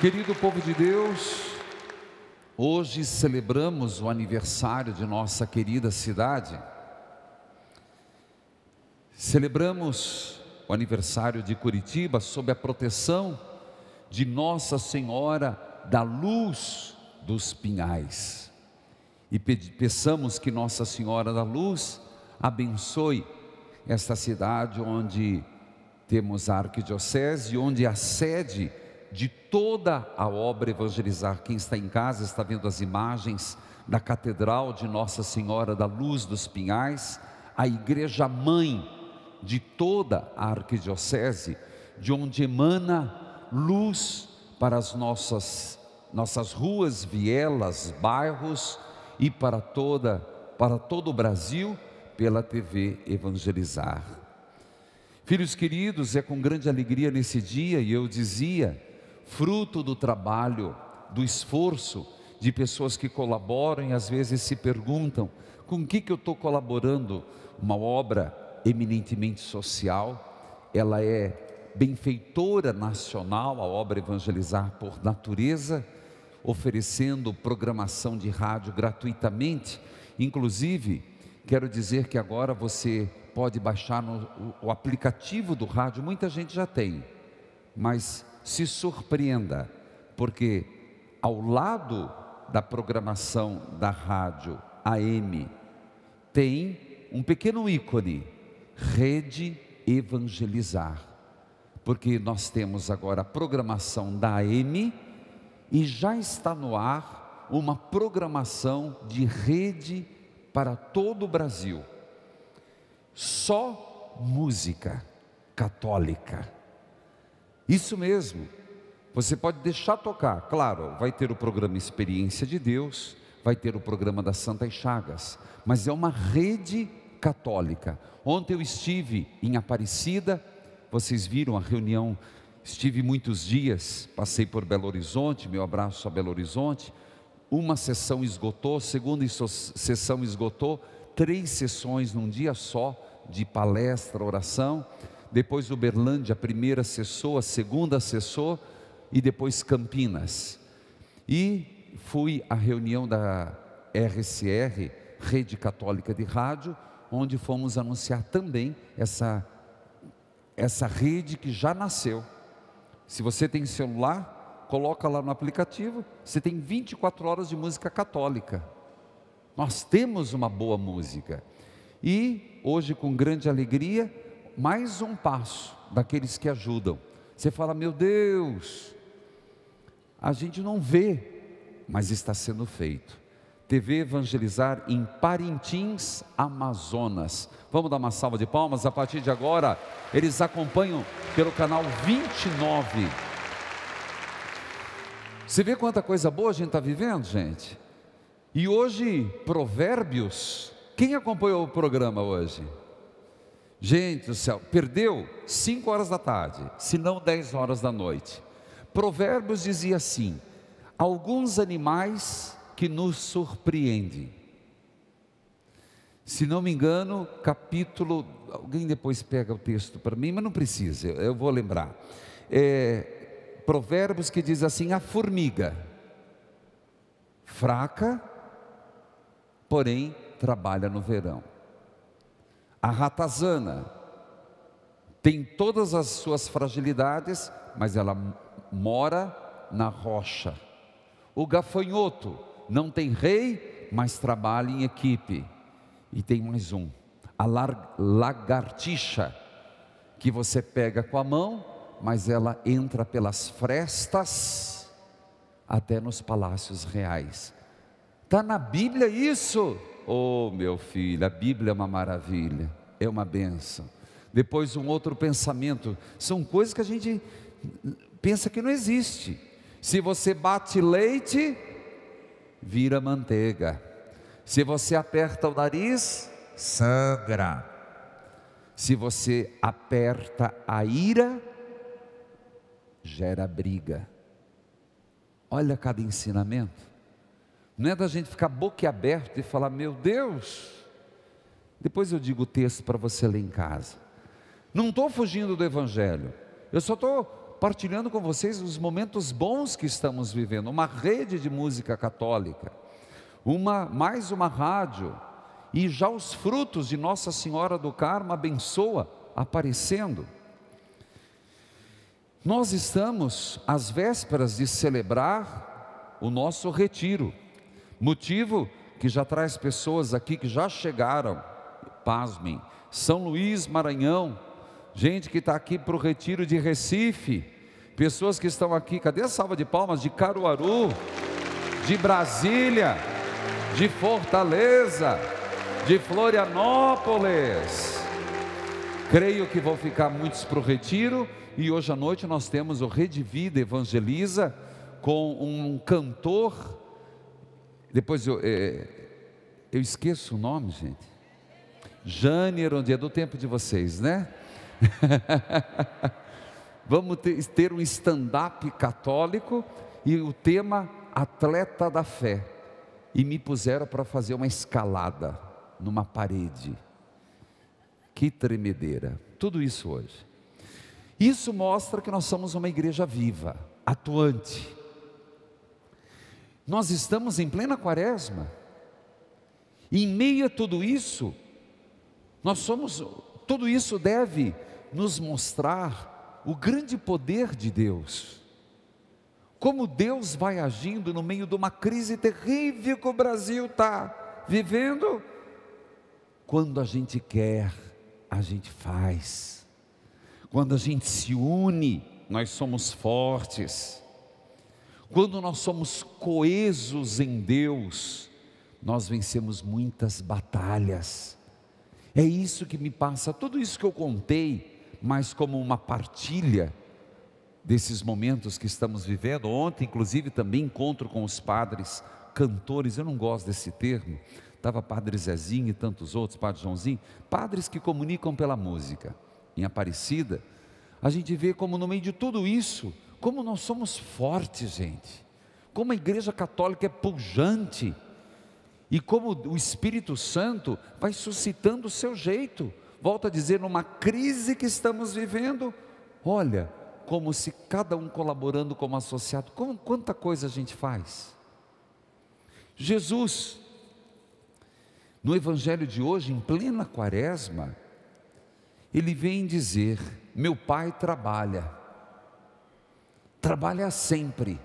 Querido povo de Deus, hoje celebramos o aniversário de nossa querida cidade. Celebramos o aniversário de Curitiba sob a proteção de Nossa Senhora da Luz dos Pinhais. E peçamos que Nossa Senhora da Luz abençoe esta cidade onde temos a arquidiocese, onde a sede de toda a obra evangelizar. Quem está em casa está vendo as imagens da Catedral de Nossa Senhora da Luz dos Pinhais, a igreja mãe de toda a arquidiocese, de onde emana luz para as nossas nossas ruas, vielas, bairros e para toda para todo o Brasil pela TV Evangelizar. Filhos queridos, é com grande alegria nesse dia e eu dizia fruto do trabalho, do esforço de pessoas que colaboram e às vezes se perguntam: com que, que eu estou colaborando? Uma obra eminentemente social, ela é benfeitora nacional, a obra Evangelizar por Natureza, oferecendo programação de rádio gratuitamente. Inclusive, quero dizer que agora você pode baixar no, o, o aplicativo do rádio, muita gente já tem, mas se surpreenda, porque ao lado da programação da rádio AM tem um pequeno ícone, Rede Evangelizar, porque nós temos agora a programação da AM e já está no ar uma programação de rede para todo o Brasil. Só música católica isso mesmo. Você pode deixar tocar, claro, vai ter o programa Experiência de Deus, vai ter o programa das Santas Chagas, mas é uma rede católica. Ontem eu estive em Aparecida, vocês viram a reunião, estive muitos dias, passei por Belo Horizonte, meu abraço a Belo Horizonte. Uma sessão esgotou, segunda sessão esgotou, três sessões num dia só de palestra, oração depois Uberlândia, primeira assessor, a segunda assessor e depois Campinas. E fui à reunião da RCR, Rede Católica de Rádio, onde fomos anunciar também essa, essa rede que já nasceu. Se você tem celular, coloca lá no aplicativo, você tem 24 horas de música católica. Nós temos uma boa música. E hoje, com grande alegria, mais um passo daqueles que ajudam. Você fala, meu Deus, a gente não vê, mas está sendo feito. TV Evangelizar em Parintins, Amazonas. Vamos dar uma salva de palmas. A partir de agora, eles acompanham pelo canal 29. Você vê quanta coisa boa a gente está vivendo, gente? E hoje, Provérbios. Quem acompanhou o programa hoje? Gente do céu, perdeu 5 horas da tarde, se não 10 horas da noite. Provérbios dizia assim: alguns animais que nos surpreendem. Se não me engano, capítulo. Alguém depois pega o texto para mim, mas não precisa, eu vou lembrar. É, provérbios que diz assim: a formiga, fraca, porém trabalha no verão. A ratazana tem todas as suas fragilidades, mas ela mora na rocha. O gafanhoto não tem rei, mas trabalha em equipe. E tem mais um, a lagartixa, que você pega com a mão, mas ela entra pelas frestas até nos palácios reais. Está na Bíblia isso? Oh, meu filho, a Bíblia é uma maravilha é uma benção. Depois um outro pensamento, são coisas que a gente pensa que não existe. Se você bate leite, vira manteiga. Se você aperta o nariz, sangra. Se você aperta a ira, gera briga. Olha cada ensinamento. Não é da gente ficar aberta e falar, meu Deus, depois eu digo o texto para você ler em casa. Não estou fugindo do Evangelho, eu só estou partilhando com vocês os momentos bons que estamos vivendo. Uma rede de música católica, uma mais uma rádio, e já os frutos de Nossa Senhora do Carmo abençoa aparecendo. Nós estamos às vésperas de celebrar o nosso retiro, motivo que já traz pessoas aqui que já chegaram pasmem, São Luís, Maranhão, gente que está aqui para o retiro de Recife, pessoas que estão aqui, cadê a salva de palmas? De Caruaru, de Brasília, de Fortaleza, de Florianópolis. Creio que vão ficar muitos para o retiro e hoje à noite nós temos o Rede Vida Evangeliza com um cantor. Depois eu, é, eu esqueço o nome, gente. Jane dia do tempo de vocês, né? Vamos ter um stand-up católico e o tema Atleta da Fé. E me puseram para fazer uma escalada numa parede. Que tremedeira. Tudo isso hoje. Isso mostra que nós somos uma igreja viva, atuante. Nós estamos em plena quaresma. E em meio a tudo isso, nós somos, tudo isso deve nos mostrar o grande poder de Deus. Como Deus vai agindo no meio de uma crise terrível que o Brasil está vivendo. Quando a gente quer, a gente faz. Quando a gente se une, nós somos fortes. Quando nós somos coesos em Deus, nós vencemos muitas batalhas é isso que me passa, tudo isso que eu contei, mas como uma partilha desses momentos que estamos vivendo. Ontem, inclusive, também encontro com os padres cantores, eu não gosto desse termo. Estava Padre Zezinho e tantos outros, Padre Joãozinho, padres que comunicam pela música. Em Aparecida, a gente vê como no meio de tudo isso, como nós somos fortes, gente. Como a Igreja Católica é pujante e como o Espírito Santo vai suscitando o seu jeito, volta a dizer, numa crise que estamos vivendo, olha, como se cada um colaborando como associado, como, quanta coisa a gente faz. Jesus, no Evangelho de hoje, em plena quaresma, ele vem dizer: Meu pai trabalha, trabalha sempre.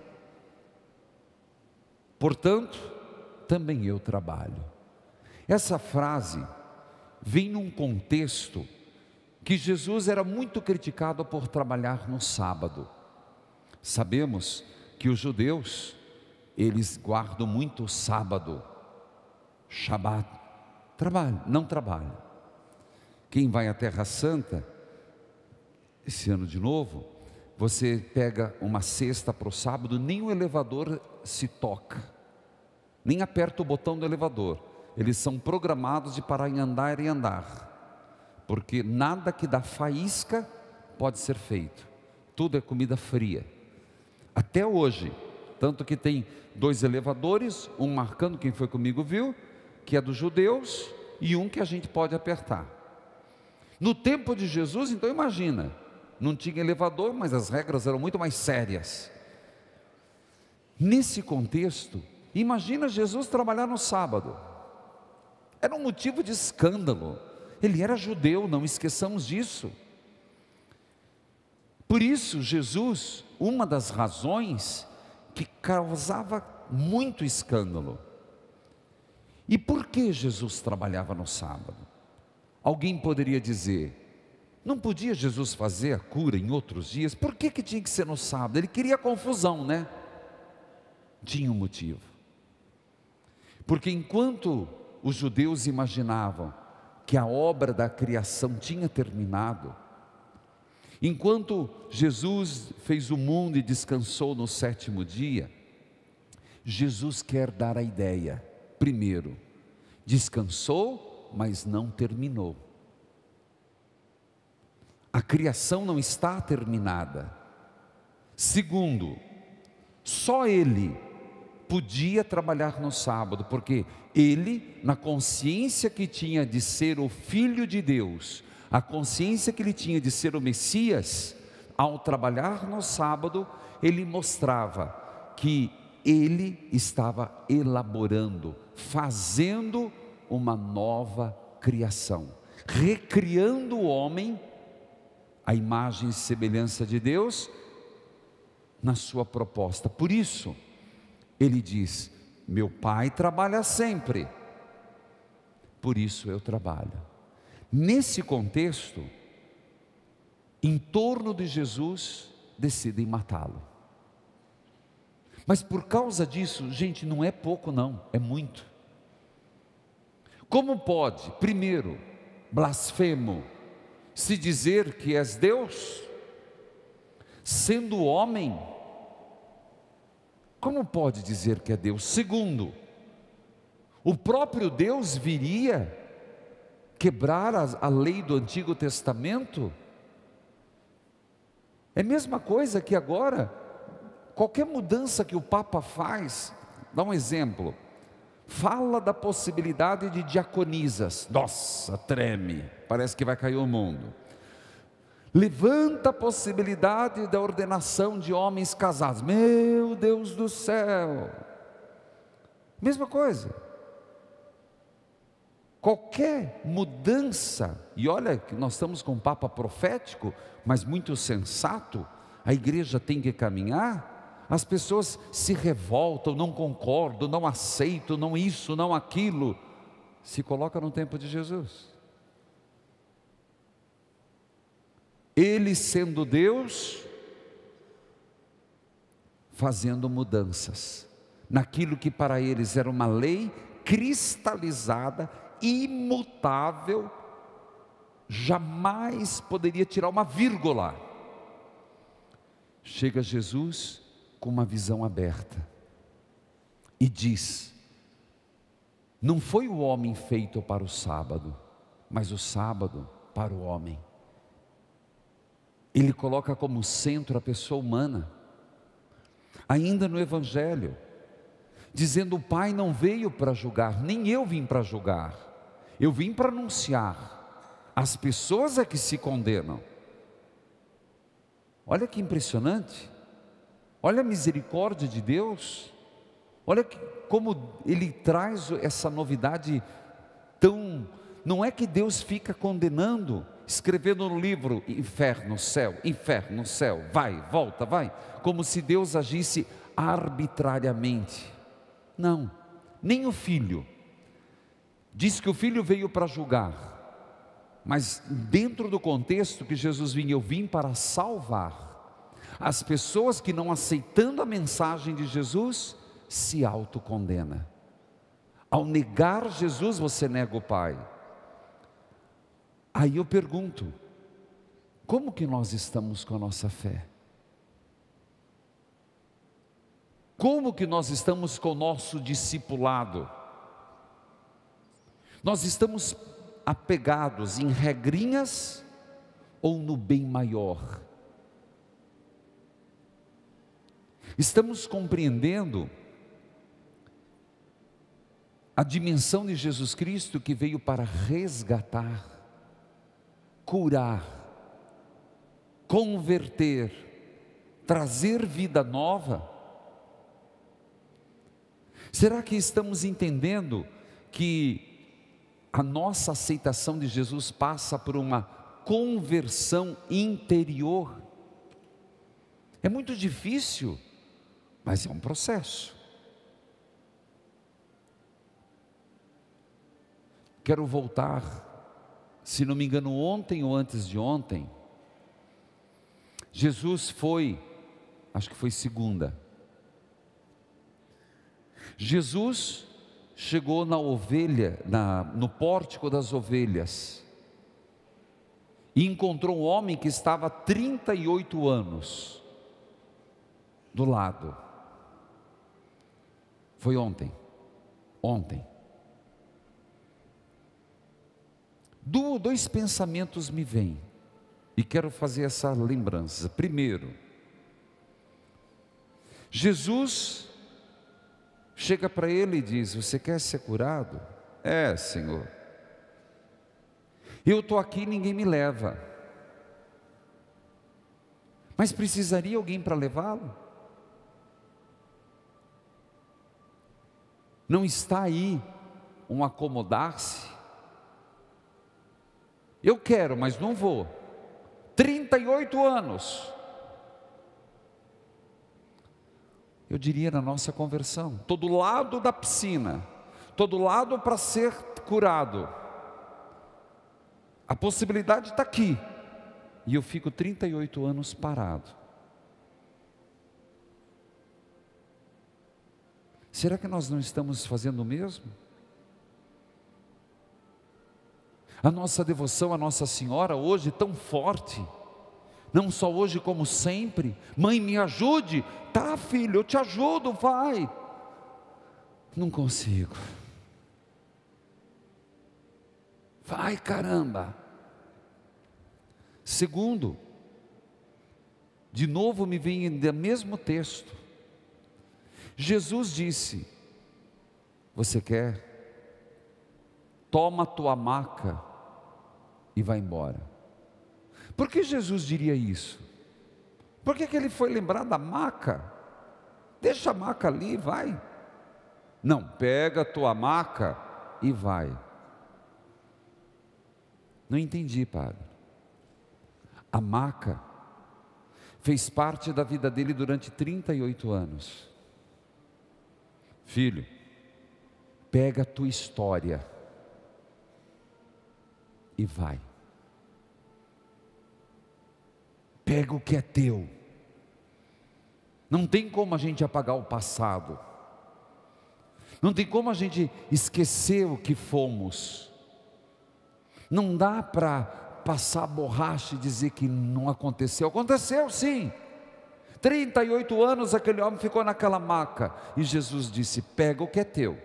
Portanto, também eu trabalho. Essa frase vem num contexto que Jesus era muito criticado por trabalhar no sábado. Sabemos que os judeus, eles guardam muito o sábado, Shabat, trabalho, não trabalho. Quem vai à Terra Santa, esse ano de novo, você pega uma cesta para o sábado, nem o elevador se toca nem aperta o botão do elevador. Eles são programados de parar em andar e andar, porque nada que dá faísca pode ser feito, tudo é comida fria. Até hoje, tanto que tem dois elevadores, um marcando, quem foi comigo viu, que é dos judeus, e um que a gente pode apertar. No tempo de Jesus, então imagina, não tinha elevador, mas as regras eram muito mais sérias. Nesse contexto, Imagina Jesus trabalhar no sábado. Era um motivo de escândalo. Ele era judeu, não esqueçamos disso. Por isso, Jesus, uma das razões que causava muito escândalo. E por que Jesus trabalhava no sábado? Alguém poderia dizer, não podia Jesus fazer a cura em outros dias? Por que, que tinha que ser no sábado? Ele queria confusão, né? Tinha um motivo. Porque enquanto os judeus imaginavam que a obra da criação tinha terminado, enquanto Jesus fez o mundo e descansou no sétimo dia, Jesus quer dar a ideia, primeiro, descansou, mas não terminou. A criação não está terminada. Segundo, só Ele podia trabalhar no sábado, porque ele, na consciência que tinha de ser o filho de Deus, a consciência que ele tinha de ser o Messias, ao trabalhar no sábado, ele mostrava que ele estava elaborando, fazendo uma nova criação, recriando o homem à imagem e semelhança de Deus na sua proposta. Por isso, ele diz: Meu pai trabalha sempre, por isso eu trabalho. Nesse contexto, em torno de Jesus, decidem matá-lo. Mas por causa disso, gente, não é pouco, não, é muito. Como pode, primeiro, blasfemo, se dizer que és Deus, sendo homem, como pode dizer que é Deus? Segundo, o próprio Deus viria quebrar a, a lei do Antigo Testamento? É a mesma coisa que agora, qualquer mudança que o Papa faz, dá um exemplo, fala da possibilidade de diaconisas, nossa, treme, parece que vai cair o mundo levanta a possibilidade da ordenação de homens casados. Meu Deus do céu! Mesma coisa. Qualquer mudança, e olha que nós estamos com um papa profético, mas muito sensato, a igreja tem que caminhar. As pessoas se revoltam, não concordam, não aceitam, não isso, não aquilo. Se coloca no tempo de Jesus. Ele sendo Deus, fazendo mudanças naquilo que para eles era uma lei cristalizada, imutável, jamais poderia tirar uma vírgula. Chega Jesus com uma visão aberta e diz: Não foi o homem feito para o sábado, mas o sábado para o homem. Ele coloca como centro a pessoa humana. Ainda no Evangelho, dizendo: O Pai não veio para julgar, nem eu vim para julgar, eu vim para anunciar. As pessoas é que se condenam. Olha que impressionante, olha a misericórdia de Deus, olha que, como Ele traz essa novidade tão. Não é que Deus fica condenando, escrevendo no livro inferno, céu, inferno, céu, vai, volta, vai, como se Deus agisse arbitrariamente. Não, nem o filho. Diz que o filho veio para julgar, mas dentro do contexto que Jesus vinha, eu vim para salvar. As pessoas que não aceitando a mensagem de Jesus se autocondena. Ao negar Jesus, você nega o Pai. Aí eu pergunto: como que nós estamos com a nossa fé? Como que nós estamos com o nosso discipulado? Nós estamos apegados em regrinhas ou no bem maior? Estamos compreendendo a dimensão de Jesus Cristo que veio para resgatar curar, converter, trazer vida nova? Será que estamos entendendo que a nossa aceitação de Jesus passa por uma conversão interior? É muito difícil, mas é um processo. Quero voltar se não me engano, ontem ou antes de ontem, Jesus foi, acho que foi segunda. Jesus chegou na ovelha, na, no pórtico das ovelhas, e encontrou um homem que estava há 38 anos do lado. Foi ontem, ontem. dois pensamentos me vêm e quero fazer essa lembrança. Primeiro, Jesus chega para ele e diz: Você quer ser curado? É, Senhor. Eu estou aqui e ninguém me leva. Mas precisaria alguém para levá-lo? Não está aí um acomodar-se? Eu quero, mas não vou. 38 anos. Eu diria na nossa conversão, todo lado da piscina, todo lado para ser curado. A possibilidade está aqui. E eu fico 38 anos parado. Será que nós não estamos fazendo o mesmo? A nossa devoção à Nossa Senhora hoje tão forte, não só hoje como sempre. Mãe, me ajude. Tá, filho, eu te ajudo, vai. Não consigo. Vai, caramba. Segundo, de novo me vem o mesmo texto. Jesus disse: Você quer? Toma tua maca e vai embora. Por que Jesus diria isso? Por que, que ele foi lembrar da maca? Deixa a maca ali e vai. Não, pega a tua maca e vai. Não entendi, padre. A maca fez parte da vida dele durante 38 anos. Filho, pega a tua história e vai. Pega o que é teu. Não tem como a gente apagar o passado. Não tem como a gente esquecer o que fomos. Não dá para passar borracha e dizer que não aconteceu. Aconteceu sim. 38 anos aquele homem ficou naquela maca. E Jesus disse: Pega o que é teu,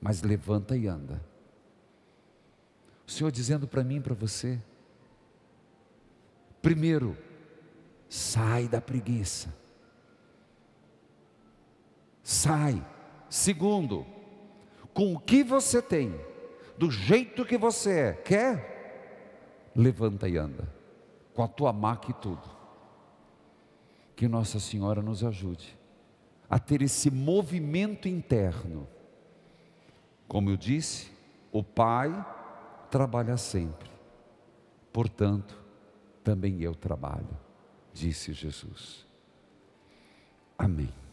mas levanta e anda. O Senhor dizendo para mim e para você: primeiro, sai da preguiça. Sai. Segundo, com o que você tem, do jeito que você é, quer, levanta e anda, com a tua maca e tudo. Que Nossa Senhora nos ajude a ter esse movimento interno. Como eu disse, o Pai trabalha sempre, portanto, também eu trabalho, disse Jesus. Amém.